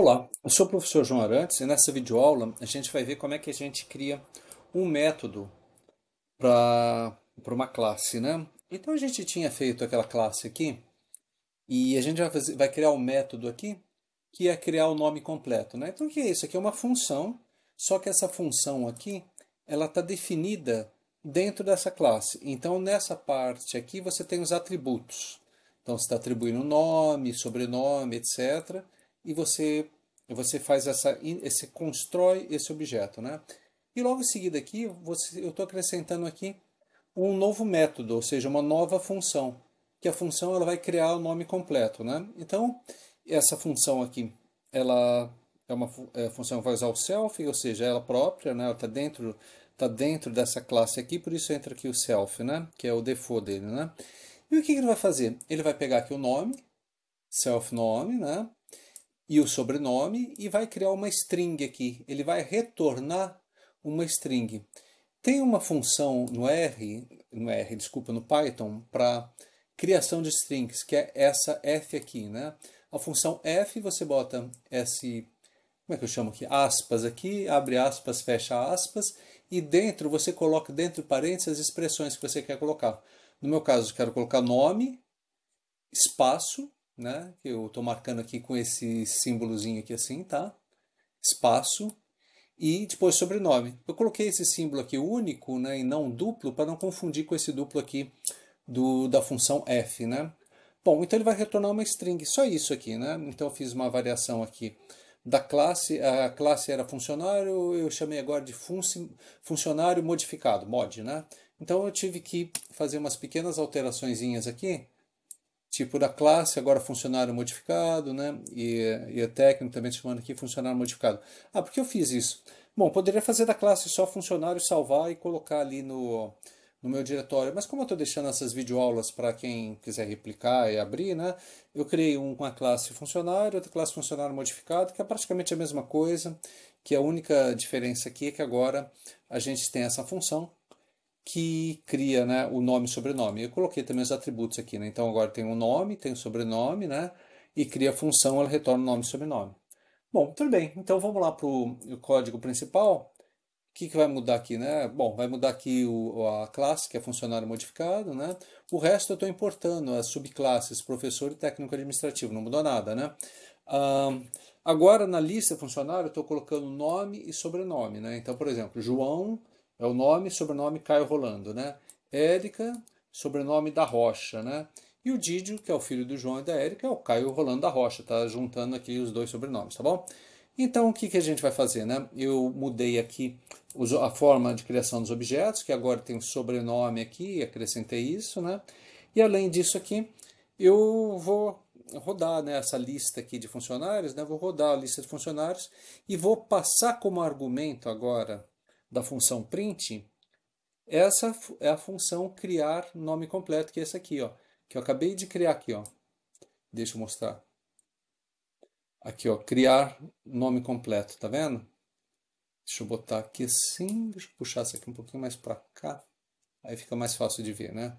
Olá, eu sou o professor João Arantes e nessa videoaula a gente vai ver como é que a gente cria um método para uma classe, né? Então a gente tinha feito aquela classe aqui e a gente vai, fazer, vai criar um método aqui que é criar o nome completo, né? Então o que é isso? Aqui é uma função, só que essa função aqui ela está definida dentro dessa classe. Então nessa parte aqui você tem os atributos. Então você está atribuindo nome, sobrenome, etc., e você você faz essa esse constrói esse objeto, né? E logo em seguida aqui você, eu estou acrescentando aqui um novo método, ou seja, uma nova função, que a função ela vai criar o nome completo, né? Então essa função aqui ela é uma é, função que vai usar o self, ou seja, ela própria, né? Ela está dentro tá dentro dessa classe aqui, por isso entra aqui o self, né? Que é o default dele, né? E o que, que ele vai fazer? Ele vai pegar aqui o nome, self nome, né? e o sobrenome e vai criar uma string aqui. Ele vai retornar uma string. Tem uma função no R, no R, desculpa, no Python para criação de strings, que é essa f aqui, né? A função f, você bota esse, como é que eu chamo aqui? Aspas aqui, abre aspas, fecha aspas, e dentro você coloca dentro parênteses as expressões que você quer colocar. No meu caso, eu quero colocar nome, espaço né? Que eu estou marcando aqui com esse símbolozinho aqui assim, tá? Espaço e depois sobrenome. Eu coloquei esse símbolo aqui único, né, e não duplo, para não confundir com esse duplo aqui do, da função f, né? Bom, então ele vai retornar uma string, só isso aqui, né? Então eu fiz uma variação aqui da classe, a classe era funcionário, eu chamei agora de funcionário modificado, mod, né? Então eu tive que fazer umas pequenas alterações aqui, tipo da classe, agora funcionário modificado, né? E, e o técnico também chamando aqui funcionário modificado. Ah, por que eu fiz isso? Bom, poderia fazer da classe só funcionário, salvar e colocar ali no, no meu diretório. Mas como eu estou deixando essas videoaulas para quem quiser replicar e abrir, né? Eu criei uma classe funcionário, outra classe funcionário modificado, que é praticamente a mesma coisa, que a única diferença aqui é que agora a gente tem essa função que cria né, o nome e sobrenome. Eu coloquei também os atributos aqui, né? então agora tem o um nome, tem o um sobrenome, né? e cria a função, ela retorna o nome e sobrenome. Bom, tudo bem, então vamos lá para o código principal. O que, que vai mudar aqui? Né? Bom, vai mudar aqui o, a classe, que é funcionário modificado. Né? O resto eu estou importando, as subclasses, professor e técnico administrativo, não mudou nada. Né? Ah, agora na lista funcionário eu estou colocando nome e sobrenome. Né? Então, por exemplo, João é o nome, sobrenome Caio Rolando, né? Érica, sobrenome da Rocha, né? E o Didio, que é o filho do João e da Érica, é o Caio Rolando da Rocha, tá juntando aqui os dois sobrenomes, tá bom? Então, o que, que a gente vai fazer, né? Eu mudei aqui a forma de criação dos objetos, que agora tem o um sobrenome aqui, acrescentei isso, né? E além disso aqui, eu vou rodar né, essa lista aqui de funcionários, né? Vou rodar a lista de funcionários e vou passar como argumento agora da função print, essa é a função criar nome completo, que é essa aqui, ó, que eu acabei de criar aqui. Ó. Deixa eu mostrar. Aqui, ó, criar nome completo, tá vendo? Deixa eu botar aqui assim, deixa eu puxar isso aqui um pouquinho mais para cá. Aí fica mais fácil de ver, né?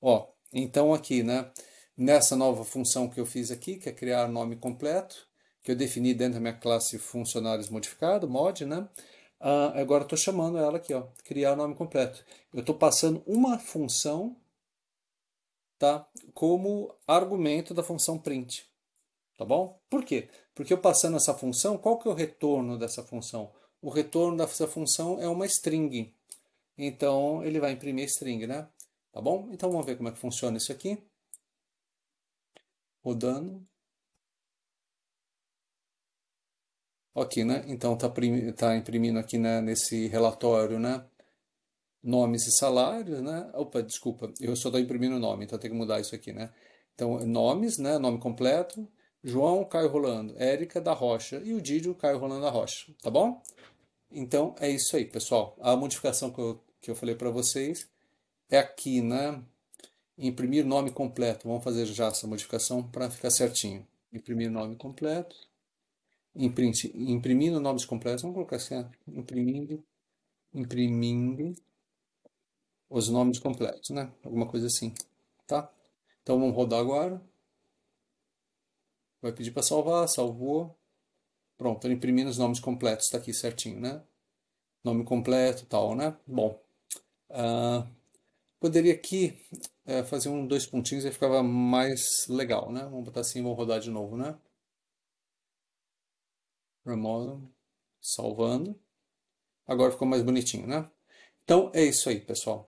Ó, então aqui, né? Nessa nova função que eu fiz aqui, que é criar nome completo, que eu defini dentro da minha classe funcionários modificado, mod, né? ah, agora estou chamando ela aqui, ó, criar o nome completo. Eu estou passando uma função tá, como argumento da função print. Tá bom? Por quê? Porque eu passando essa função, qual que é o retorno dessa função? O retorno dessa função é uma string. Então, ele vai imprimir string, né? Tá bom? Então, vamos ver como é que funciona isso aqui. Rodando. Ok, né? Então está tá imprimindo aqui né, nesse relatório, né? Nomes e salários, né? Opa, desculpa, eu só estou imprimindo o nome, então tem que mudar isso aqui, né? Então, nomes, né? Nome completo. João Caio Rolando, Érica da Rocha e o Didio Caio Rolando da Rocha, tá bom? Então é isso aí, pessoal. A modificação que eu, que eu falei para vocês é aqui, né? Imprimir nome completo. Vamos fazer já essa modificação para ficar certinho. Imprimir nome completo imprimindo nomes completos, vamos colocar assim, imprimindo, imprimindo os nomes completos, né? Alguma coisa assim, tá? Então vamos rodar agora. Vai pedir para salvar, salvou. Pronto, imprimindo os nomes completos, está aqui certinho, né? Nome completo tal, né? Bom, uh, poderia aqui uh, fazer um, dois pontinhos e ficava mais legal, né? Vamos botar assim, vamos rodar de novo, né? remoto, salvando. Agora ficou mais bonitinho, né? Então é isso aí, pessoal.